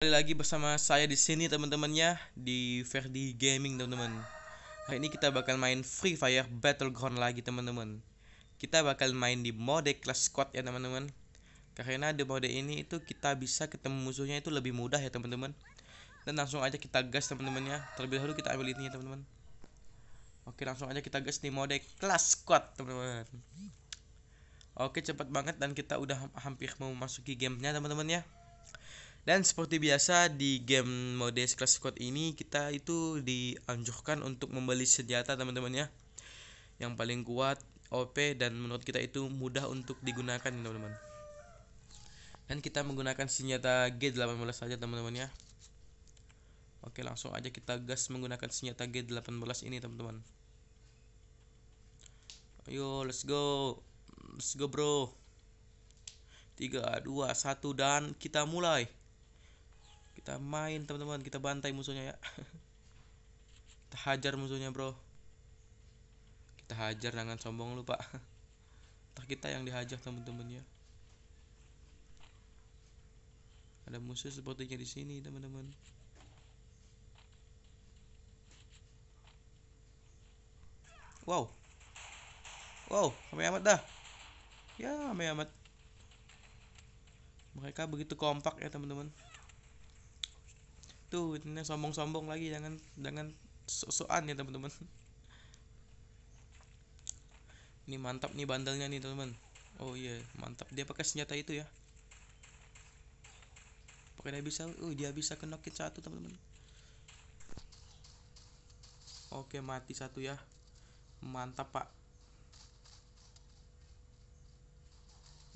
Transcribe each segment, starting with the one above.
Kembali lagi bersama saya di sini teman-temannya di Verdi Gaming teman-teman. Hari ini kita bakal main Free Fire Battleground lagi teman-teman. Kita bakal main di mode class squad ya teman-teman. Karena di mode ini itu kita bisa ketemu musuhnya itu lebih mudah ya teman-teman. Dan langsung aja kita gas teman-temannya. Terlebih dahulu kita ambil ini ya teman-teman. Oke langsung aja kita gas di mode class squad teman-teman. Oke cepat banget dan kita udah hampir memasuki gamenya teman-teman ya. Dan seperti biasa di game mode Clash Squad ini kita itu dianjurkan untuk membeli senjata teman-teman ya. Yang paling kuat, OP dan menurut kita itu mudah untuk digunakan teman-teman. Dan kita menggunakan senjata G18 saja teman-teman ya. Oke, langsung aja kita gas menggunakan senjata G18 ini teman-teman. Ayo, let's go. Let's go, bro. 3 2 1 dan kita mulai kita main teman-teman kita bantai musuhnya ya kita hajar musuhnya bro kita hajar jangan sombong lu pak tak kita yang dihajar teman teman ya ada musuh sepertinya di sini teman-teman wow wow sampai amat dah ya sampai amat mereka begitu kompak ya teman-teman tuh ini sombong-sombong lagi jangan jangan sosokan ya teman-teman ini mantap nih bandelnya nih teman-teman oh iya yeah, mantap dia pakai senjata itu ya pakai dia bisa oh uh, dia bisa kenokin satu teman-teman oke mati satu ya mantap pak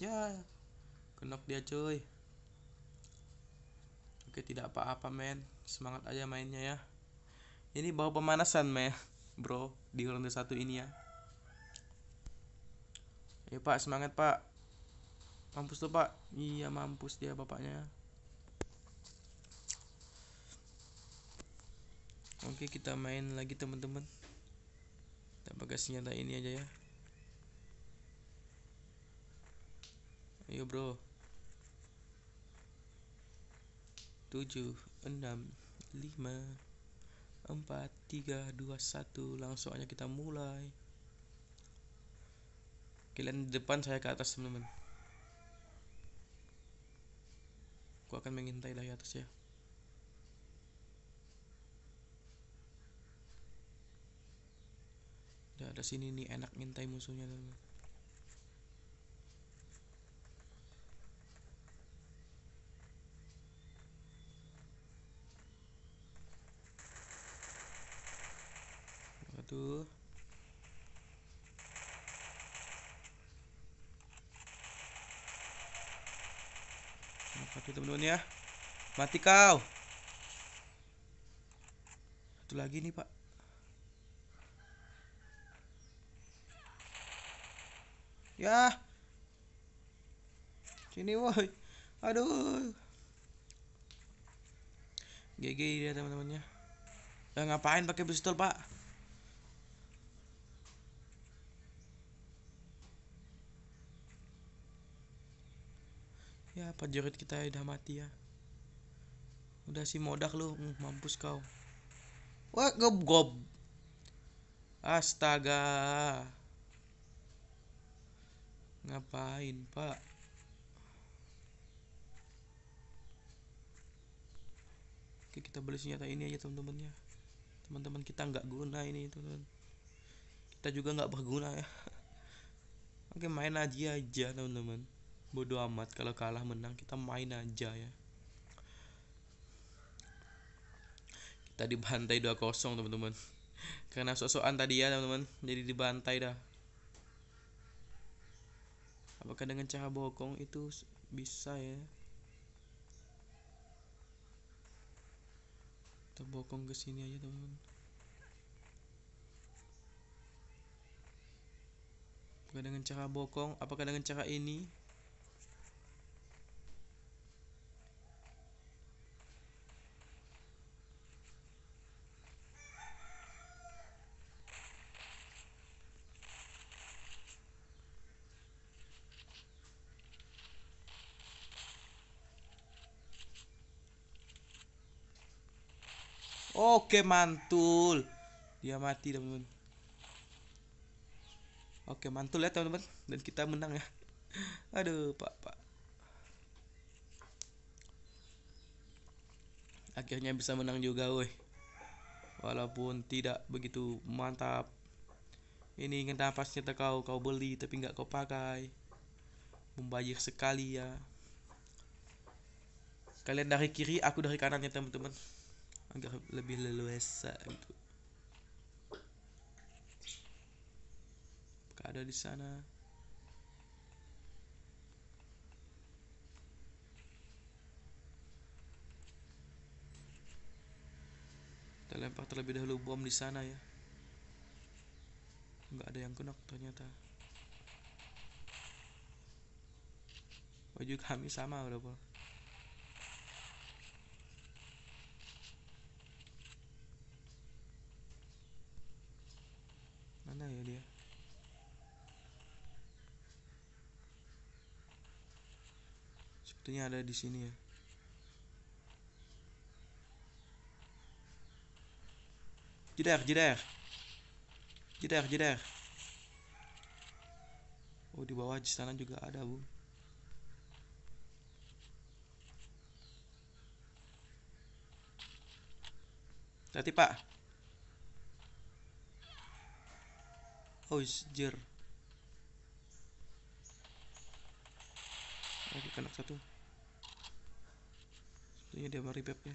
ya kenok dia cuy Oke tidak apa-apa men Semangat aja mainnya ya Ini bawa pemanasan men Bro di ronde satu ini ya Ya pak semangat pak Mampus tuh pak Iya mampus dia bapaknya Oke kita main lagi teman-teman Kita pakai senjata ini aja ya Ayo bro tujuh, enam, lima, empat, tiga, dua, satu. Langsung aja kita mulai. Kalian di depan saya ke atas teman-teman. Aku akan mengintai dari atas ya. ada sini nih enak ngintai musuhnya teman-teman. itu mati nah, teman-teman ya mati kau satu lagi nih pak ya sini woi aduh GG dia teman-temannya ya ngapain pakai pistol pak apa kita udah mati ya udah si modak lu uh, mampus kau wah gob gob astaga ngapain pak Oke, kita beli senjata ini aja teman-teman ya. teman-teman kita nggak guna ini teman kita juga nggak berguna ya oke main aja aja teman-teman bodoh amat kalau kalah menang kita main aja ya kita dibantai 2-0 teman-teman karena sosokan tadi ya teman-teman jadi dibantai dah apakah dengan cara bokong itu bisa ya kita bokong ke sini aja teman-teman apakah dengan cara bokong apakah dengan cara ini Oke mantul Dia mati teman-teman Oke mantul ya teman-teman Dan kita menang ya Aduh pak pak Akhirnya bisa menang juga woi Walaupun tidak begitu mantap Ini ingin nafasnya kau Kau beli tapi nggak kau pakai Membayar sekali ya Kalian dari kiri aku dari kanannya teman-teman agak lebih leluasa gitu Apakah ada di sana kita lempar terlebih dahulu bom di sana ya nggak ada yang kena ternyata baju kami sama udah sepertinya ada di sini ya jeder jeder jeder jeder oh di bawah di sana juga ada bu Tati pak oh jir oke kena satu sepertinya dia mari ya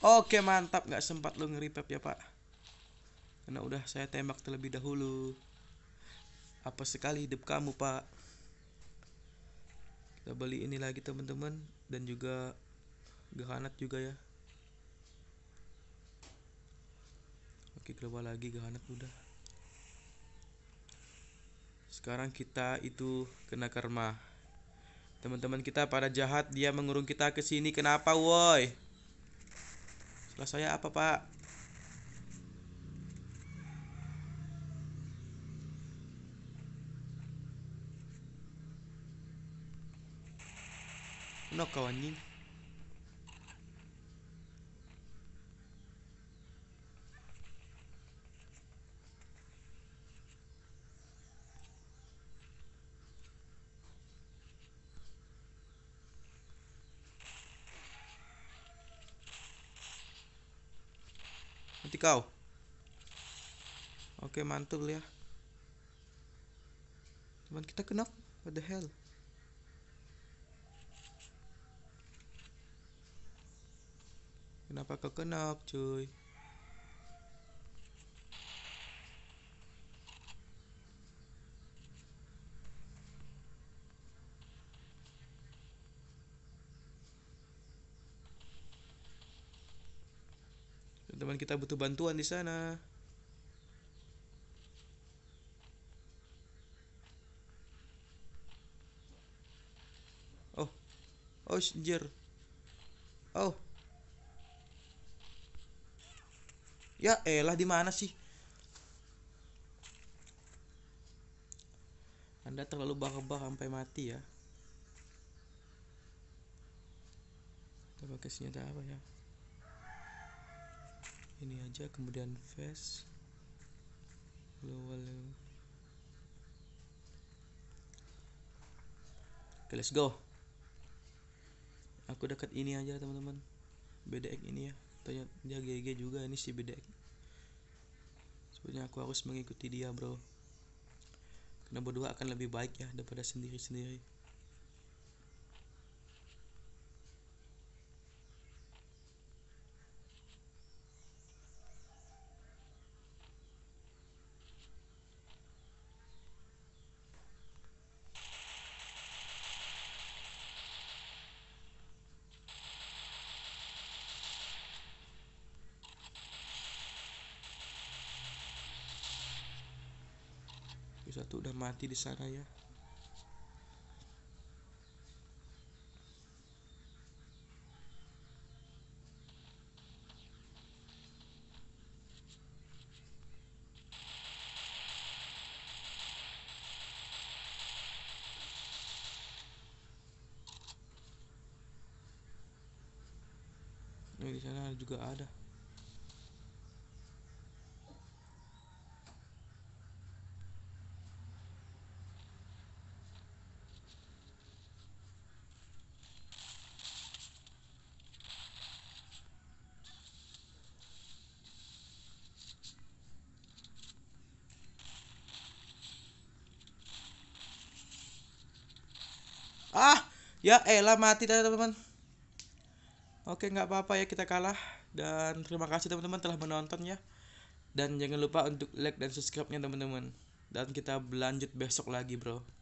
Oke mantap nggak sempat lu ngeripep ya pak Karena udah saya tembak terlebih dahulu Apa sekali hidup kamu pak Kita beli ini lagi teman-teman Dan juga Gehanat juga ya Oke keluar lagi Gehanat udah sekarang kita itu kena karma teman-teman kita pada jahat dia mengurung kita ke sini kenapa woi salah saya apa pak no kawan seperti kau. Oke, mantul ya. Cuman kita kena What the hell? Kenapa kau kenap, cuy? teman-teman kita butuh bantuan di sana. Oh. Oh, anjir. Oh. Ya elah di mana sih? Anda terlalu barbar sampai mati ya. Terima kasih apa ya? ini aja kemudian face global oke let's go aku dekat ini aja teman-teman BDX ini ya ternyata dia GG juga ini si BDX sebenarnya aku harus mengikuti dia bro karena berdua akan lebih baik ya daripada sendiri-sendiri satu udah mati di sana ya ini di sana juga ada. ah ya elah eh, mati teman-teman oke nggak apa-apa ya kita kalah dan terima kasih teman-teman telah menonton ya dan jangan lupa untuk like dan subscribe-nya teman-teman dan kita lanjut besok lagi bro